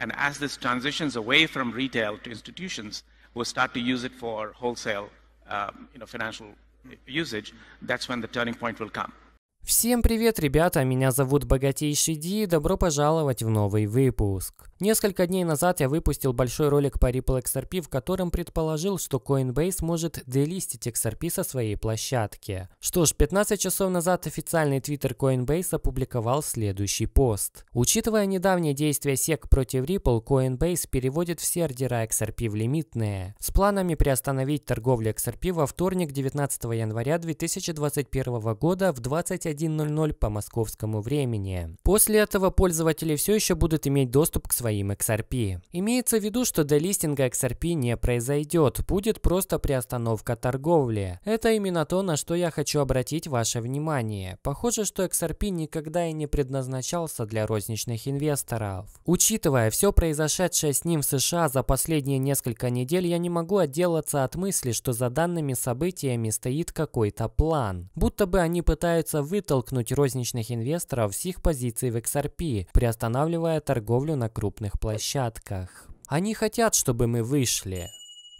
And as this transitions away from retail to institutions, will start to use it for wholesale um, you know, financial uh, usage, that's when the turning point will come. Всем привет, ребята! Меня зовут Богатейший Ди и добро пожаловать в новый выпуск. Несколько дней назад я выпустил большой ролик по Ripple XRP, в котором предположил, что Coinbase может делистить XRP со своей площадки. Что ж, 15 часов назад официальный твиттер Coinbase опубликовал следующий пост. Учитывая недавние действия SEC против Ripple, Coinbase переводит все ордера XRP в лимитные, с планами приостановить торговлю XRP во вторник 19 января 2021 года в 21 21.00 по московскому времени. После этого пользователи все еще будут иметь доступ к своим XRP. Имеется в виду, что делистинга XRP не произойдет, будет просто приостановка торговли. Это именно то, на что я хочу обратить ваше внимание. Похоже, что XRP никогда и не предназначался для розничных инвесторов. Учитывая все произошедшее с ним в США за последние несколько недель, я не могу отделаться от мысли, что за данными событиями стоит какой-то план. Будто бы они пытаются вы вытолкнуть розничных инвесторов с их позиций в XRP, приостанавливая торговлю на крупных площадках. Они хотят, чтобы мы вышли.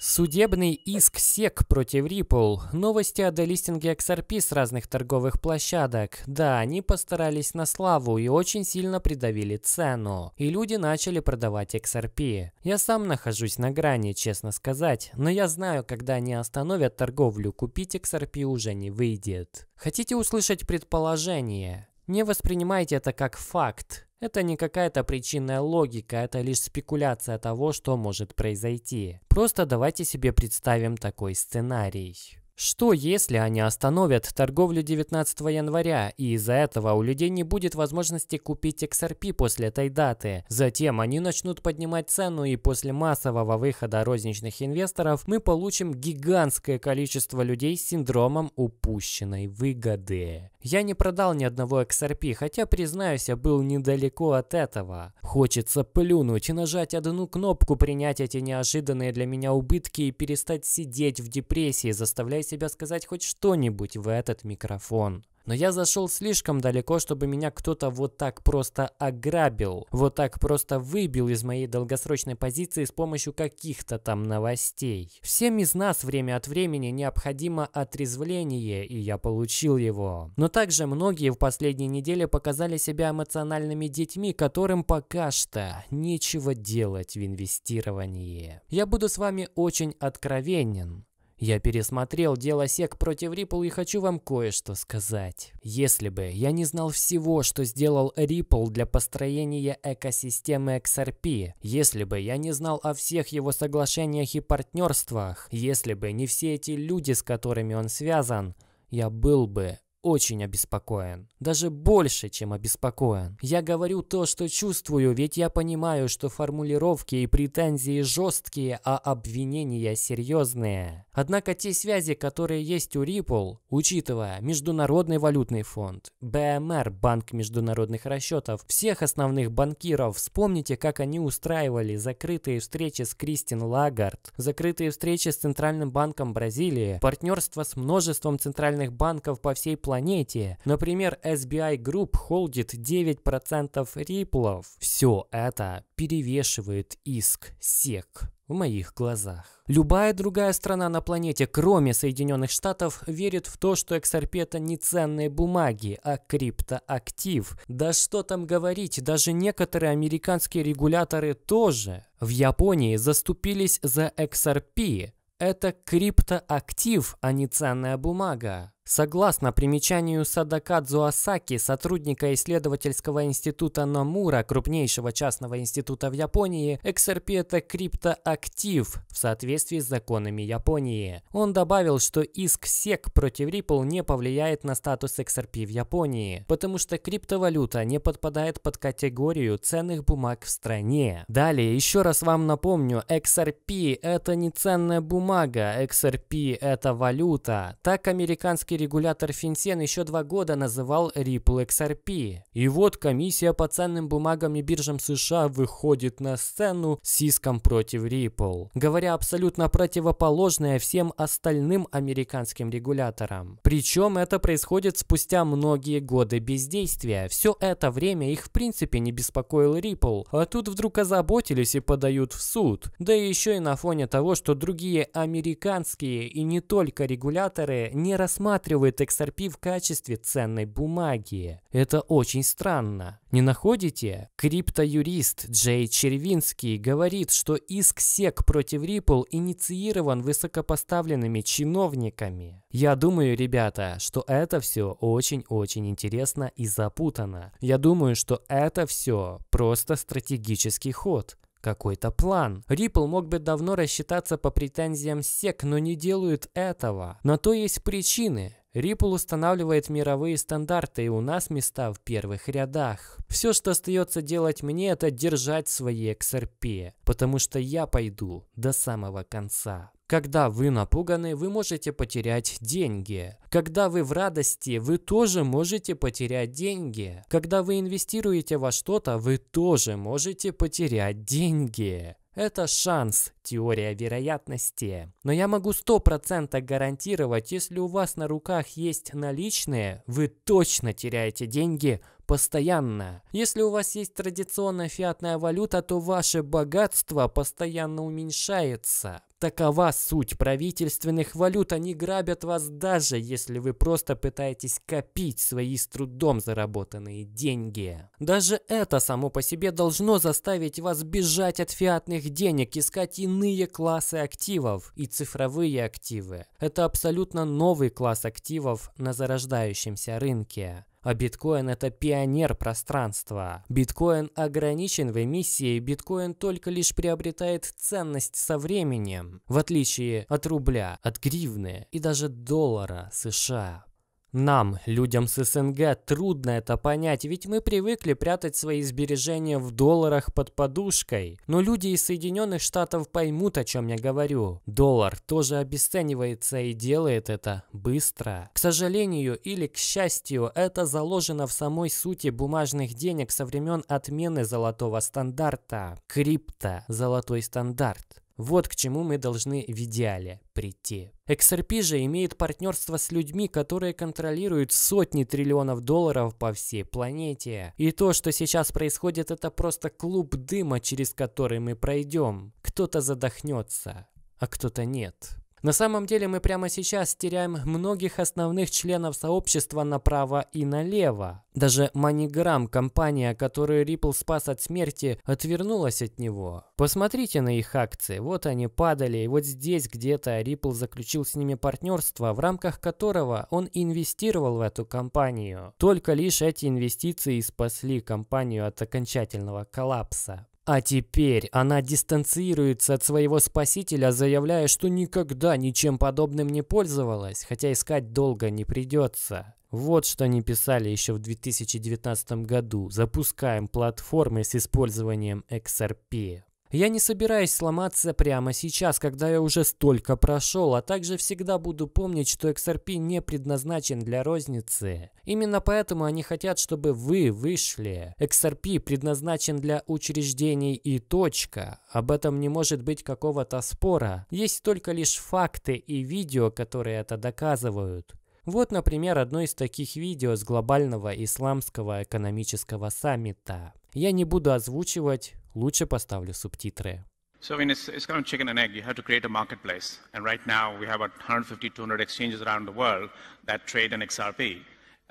Судебный иск СЕК против Ripple. Новости о делистинге XRP с разных торговых площадок. Да, они постарались на славу и очень сильно придавили цену. И люди начали продавать XRP. Я сам нахожусь на грани, честно сказать. Но я знаю, когда они остановят торговлю, купить XRP уже не выйдет. Хотите услышать предположение? Не воспринимайте это как факт. Это не какая-то причинная логика, это лишь спекуляция того, что может произойти. Просто давайте себе представим такой сценарий. Что если они остановят торговлю 19 января, и из-за этого у людей не будет возможности купить XRP после этой даты? Затем они начнут поднимать цену, и после массового выхода розничных инвесторов мы получим гигантское количество людей с синдромом упущенной выгоды. Я не продал ни одного XRP, хотя, признаюсь, я был недалеко от этого. Хочется плюнуть и нажать одну кнопку, принять эти неожиданные для меня убытки и перестать сидеть в депрессии, заставляя себя сказать хоть что-нибудь в этот микрофон но я зашел слишком далеко, чтобы меня кто-то вот так просто ограбил, вот так просто выбил из моей долгосрочной позиции с помощью каких-то там новостей. Всем из нас время от времени необходимо отрезвление, и я получил его. Но также многие в последние недели показали себя эмоциональными детьми, которым пока что нечего делать в инвестировании. Я буду с вами очень откровенен. Я пересмотрел дело Сек против Ripple и хочу вам кое-что сказать. Если бы я не знал всего, что сделал Ripple для построения экосистемы XRP, если бы я не знал о всех его соглашениях и партнерствах, если бы не все эти люди, с которыми он связан, я был бы очень обеспокоен. Даже больше, чем обеспокоен. Я говорю то, что чувствую, ведь я понимаю, что формулировки и претензии жесткие, а обвинения серьезные. Однако те связи, которые есть у Ripple, учитывая Международный валютный фонд, БМР, Банк международных расчетов, всех основных банкиров, вспомните, как они устраивали закрытые встречи с Кристин Лагард, закрытые встречи с Центральным банком Бразилии, партнерство с множеством центральных банков по всей планете, планете. Например, SBI Group холдит 9% риплов. Все это перевешивает иск СЕК в моих глазах. Любая другая страна на планете, кроме Соединенных Штатов, верит в то, что XRP это не ценные бумаги, а криптоактив. Да что там говорить, даже некоторые американские регуляторы тоже. В Японии заступились за XRP. Это криптоактив, а не ценная бумага. Согласно примечанию Садакадзу Дзуасаки, сотрудника исследовательского института Номура, крупнейшего частного института в Японии, XRP это криптоактив в соответствии с законами Японии. Он добавил, что иск SEC против Ripple не повлияет на статус XRP в Японии, потому что криптовалюта не подпадает под категорию ценных бумаг в стране. Далее, еще раз вам напомню, XRP это не ценная бумага, XRP это валюта. Так американский регулятор Финсен еще два года называл Ripple XRP. И вот комиссия по ценным бумагам и биржам США выходит на сцену с иском против Ripple, говоря абсолютно противоположное всем остальным американским регуляторам. Причем это происходит спустя многие годы бездействия. Все это время их в принципе не беспокоил Ripple, а тут вдруг озаботились и подают в суд. Да еще и на фоне того, что другие американские и не только регуляторы не рассматривают рассматривает XRP в качестве ценной бумаги. Это очень странно. Не находите? Криптоюрист Джей Червинский говорит, что иск SEC против Ripple инициирован высокопоставленными чиновниками. Я думаю, ребята, что это все очень-очень интересно и запутано. Я думаю, что это все просто стратегический ход какой-то план. Ripple мог бы давно рассчитаться по претензиям SEC, но не делают этого. На то есть причины. Ripple устанавливает мировые стандарты, и у нас места в первых рядах. Все, что остается делать мне, это держать свои XRP, потому что я пойду до самого конца. Когда вы напуганы, вы можете потерять деньги. Когда вы в радости, вы тоже можете потерять деньги. Когда вы инвестируете во что-то, вы тоже можете потерять деньги. Это шанс, теория вероятности. Но я могу 100% гарантировать, если у вас на руках есть наличные, вы точно теряете деньги постоянно. Если у вас есть традиционная фиатная валюта, то ваше богатство постоянно уменьшается. Такова суть правительственных валют. Они грабят вас даже, если вы просто пытаетесь копить свои с трудом заработанные деньги. Даже это само по себе должно заставить вас бежать от фиатных денег, искать иные иные классы активов и цифровые активы. Это абсолютно новый класс активов на зарождающемся рынке. А биткоин это пионер пространства. Биткоин ограничен в эмиссии, биткоин только лишь приобретает ценность со временем, в отличие от рубля, от гривны и даже доллара США. Нам, людям с СНГ, трудно это понять, ведь мы привыкли прятать свои сбережения в долларах под подушкой. Но люди из Соединенных Штатов поймут, о чем я говорю. Доллар тоже обесценивается и делает это быстро. К сожалению или к счастью, это заложено в самой сути бумажных денег со времен отмены золотого стандарта. Крипто – золотой стандарт. Вот к чему мы должны в идеале прийти. XRP же имеет партнерство с людьми, которые контролируют сотни триллионов долларов по всей планете. И то, что сейчас происходит, это просто клуб дыма, через который мы пройдем. Кто-то задохнется, а кто-то нет. На самом деле мы прямо сейчас теряем многих основных членов сообщества направо и налево. Даже MoneyGram, компания, которую Ripple спас от смерти, отвернулась от него. Посмотрите на их акции. Вот они падали, и вот здесь где-то Ripple заключил с ними партнерство, в рамках которого он инвестировал в эту компанию. Только лишь эти инвестиции спасли компанию от окончательного коллапса. А теперь она дистанцируется от своего спасителя, заявляя, что никогда ничем подобным не пользовалась, хотя искать долго не придется. Вот что они писали еще в 2019 году. Запускаем платформы с использованием XRP. Я не собираюсь сломаться прямо сейчас, когда я уже столько прошел, а также всегда буду помнить, что XRP не предназначен для розницы. Именно поэтому они хотят, чтобы вы вышли. XRP предназначен для учреждений и точка. Об этом не может быть какого-то спора. Есть только лишь факты и видео, которые это доказывают. Вот, например, одно из таких видео с глобального исламского экономического саммита. Я не буду озвучивать, Лучше поставлю субтитры. So I it's, it's kind of chicken and egg. You have to create a marketplace, and right now we have about 150, 200 exchanges around the world that trade in XRP.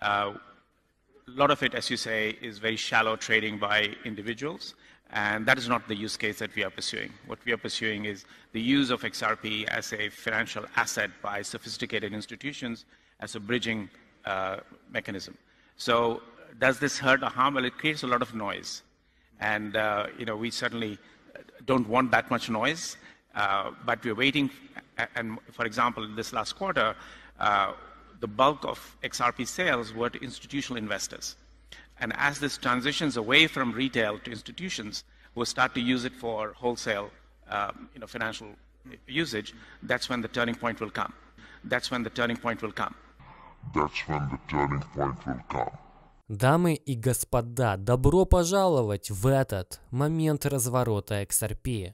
Uh, a lot of it, as you say, is very shallow trading by individuals, and that is not the use case that we are pursuing. What we are pursuing is the use of XRP as a financial asset by sophisticated institutions as a bridging uh, mechanism. So does this hurt or harm? Well, it creates a lot of noise. And uh, you know, we certainly don't want that much noise, uh, but we're waiting. And for example, this last quarter, uh, the bulk of XRP sales were to institutional investors. And as this transitions away from retail to institutions, we'll start to use it for wholesale, um, you know, financial usage. That's when the turning point will come. That's when the turning point will come. That's when the turning point will come. Дамы и господа, добро пожаловать в этот момент разворота XRP.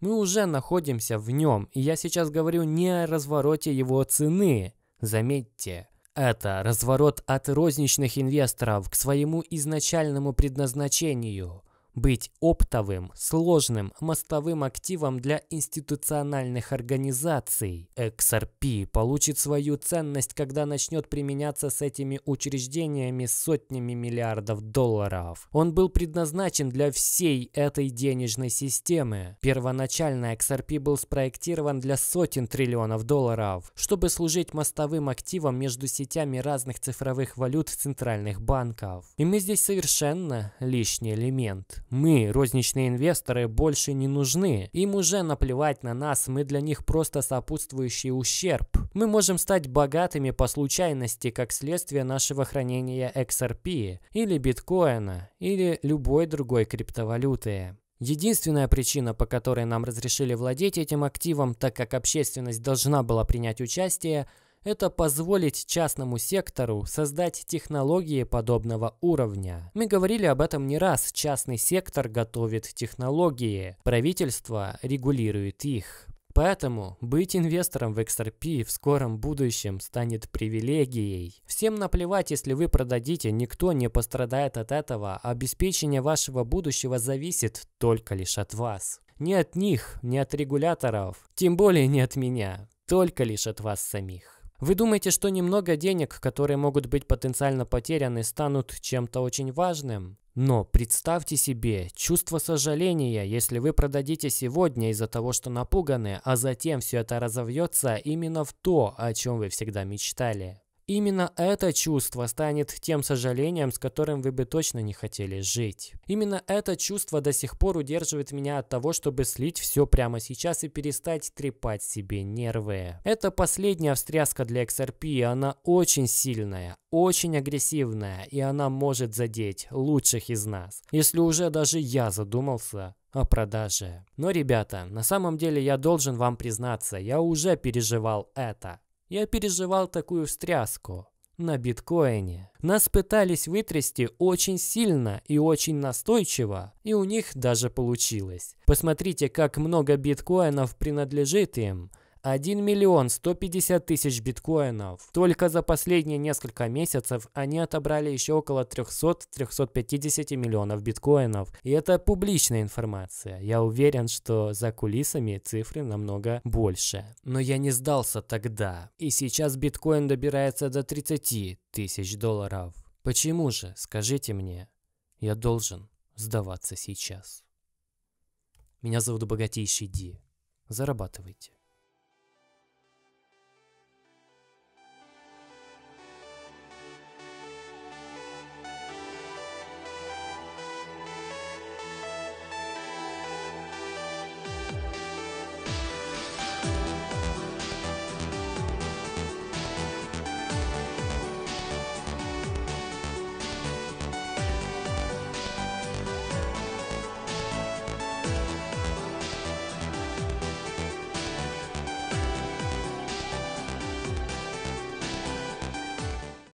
Мы уже находимся в нем, и я сейчас говорю не о развороте его цены. Заметьте, это разворот от розничных инвесторов к своему изначальному предназначению – быть оптовым, сложным, мостовым активом для институциональных организаций. XRP получит свою ценность, когда начнет применяться с этими учреждениями сотнями миллиардов долларов. Он был предназначен для всей этой денежной системы. Первоначально XRP был спроектирован для сотен триллионов долларов, чтобы служить мостовым активом между сетями разных цифровых валют центральных банков. И мы здесь совершенно лишний элемент. Мы, розничные инвесторы, больше не нужны. Им уже наплевать на нас, мы для них просто сопутствующий ущерб. Мы можем стать богатыми по случайности, как следствие нашего хранения XRP, или биткоина, или любой другой криптовалюты. Единственная причина, по которой нам разрешили владеть этим активом, так как общественность должна была принять участие – это позволить частному сектору создать технологии подобного уровня. Мы говорили об этом не раз. Частный сектор готовит технологии, правительство регулирует их. Поэтому быть инвестором в XRP в скором будущем станет привилегией. Всем наплевать, если вы продадите, никто не пострадает от этого. А обеспечение вашего будущего зависит только лишь от вас. Не от них, не от регуляторов, тем более не от меня, только лишь от вас самих. Вы думаете, что немного денег, которые могут быть потенциально потеряны, станут чем-то очень важным? Но представьте себе чувство сожаления, если вы продадите сегодня из-за того, что напуганы, а затем все это разовьется именно в то, о чем вы всегда мечтали. Именно это чувство станет тем сожалением, с которым вы бы точно не хотели жить. Именно это чувство до сих пор удерживает меня от того, чтобы слить все прямо сейчас и перестать трепать себе нервы. Это последняя встряска для XRP, она очень сильная, очень агрессивная, и она может задеть лучших из нас. Если уже даже я задумался, о продаже. Но, ребята, на самом деле я должен вам признаться, я уже переживал это. Я переживал такую встряску на биткоине. Нас пытались вытрясти очень сильно и очень настойчиво, и у них даже получилось. Посмотрите, как много биткоинов принадлежит им – 1 миллион 150 тысяч биткоинов. Только за последние несколько месяцев они отобрали еще около 300-350 миллионов биткоинов. И это публичная информация. Я уверен, что за кулисами цифры намного больше. Но я не сдался тогда. И сейчас биткоин добирается до 30 тысяч долларов. Почему же, скажите мне, я должен сдаваться сейчас? Меня зовут Богатейший Ди. Зарабатывайте.